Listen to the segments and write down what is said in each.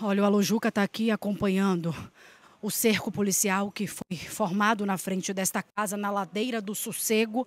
Olha, o Alojuca está aqui acompanhando o cerco policial que foi formado na frente desta casa, na Ladeira do Sossego,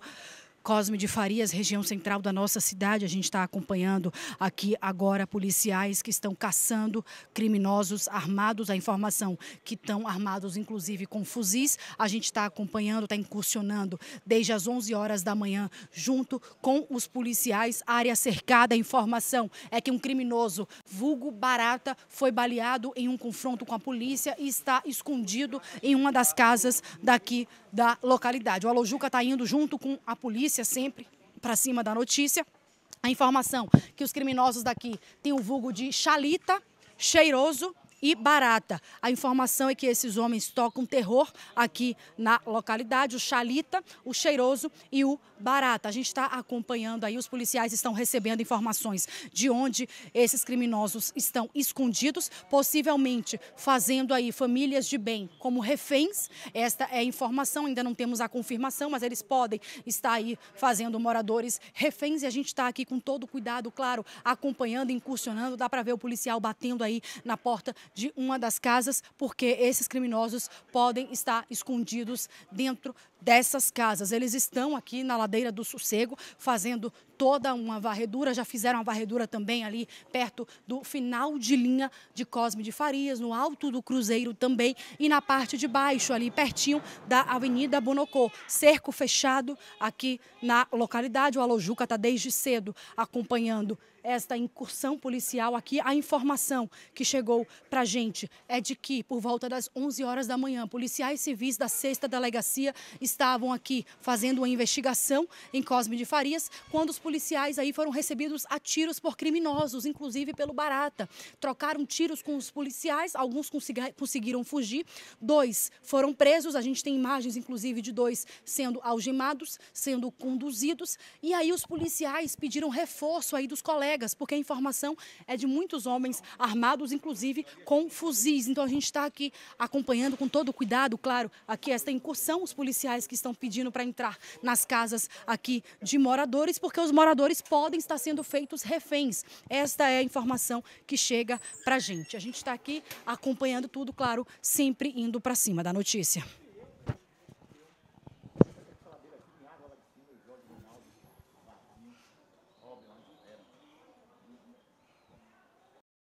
Cosme de Farias, região central da nossa cidade. A gente está acompanhando aqui agora policiais que estão caçando criminosos armados. A informação que estão armados, inclusive, com fuzis. A gente está acompanhando, está incursionando desde as 11 horas da manhã, junto com os policiais. Área cercada. A informação é que um criminoso, vulgo barata, foi baleado em um confronto com a polícia e está escondido em uma das casas daqui da localidade. O Alojuca está indo junto com a polícia notícia sempre, para cima da notícia. A informação que os criminosos daqui têm o vulgo de Chalita, cheiroso, e barata. A informação é que esses homens tocam terror aqui na localidade, o Chalita, o Cheiroso e o Barata. A gente está acompanhando aí, os policiais estão recebendo informações de onde esses criminosos estão escondidos, possivelmente fazendo aí famílias de bem como reféns. Esta é a informação, ainda não temos a confirmação, mas eles podem estar aí fazendo moradores reféns e a gente está aqui com todo cuidado, claro, acompanhando, incursionando. Dá para ver o policial batendo aí na porta de uma das casas, porque esses criminosos podem estar escondidos dentro dessas casas. Eles estão aqui na ladeira do sossego fazendo toda uma varredura, já fizeram a varredura também ali perto do final de linha de Cosme de Farias, no alto do Cruzeiro também e na parte de baixo ali pertinho da Avenida Bonocô. Cerco fechado aqui na localidade, o Alojuca está desde cedo acompanhando esta incursão policial aqui, a informação que chegou para a gente é de que, por volta das 11 horas da manhã, policiais civis da 6 Delegacia estavam aqui fazendo uma investigação em Cosme de Farias, quando os policiais policiais aí foram recebidos a tiros por criminosos, inclusive pelo Barata. Trocaram tiros com os policiais, alguns conseguiram fugir, dois foram presos. A gente tem imagens, inclusive, de dois sendo algemados, sendo conduzidos. E aí os policiais pediram reforço aí dos colegas, porque a informação é de muitos homens armados, inclusive com fuzis. Então a gente está aqui acompanhando com todo cuidado, claro, aqui esta incursão, os policiais que estão pedindo para entrar nas casas aqui de moradores, porque os moradores moradores podem estar sendo feitos reféns. Esta é a informação que chega para a gente. A gente está aqui acompanhando tudo, claro, sempre indo para cima da notícia.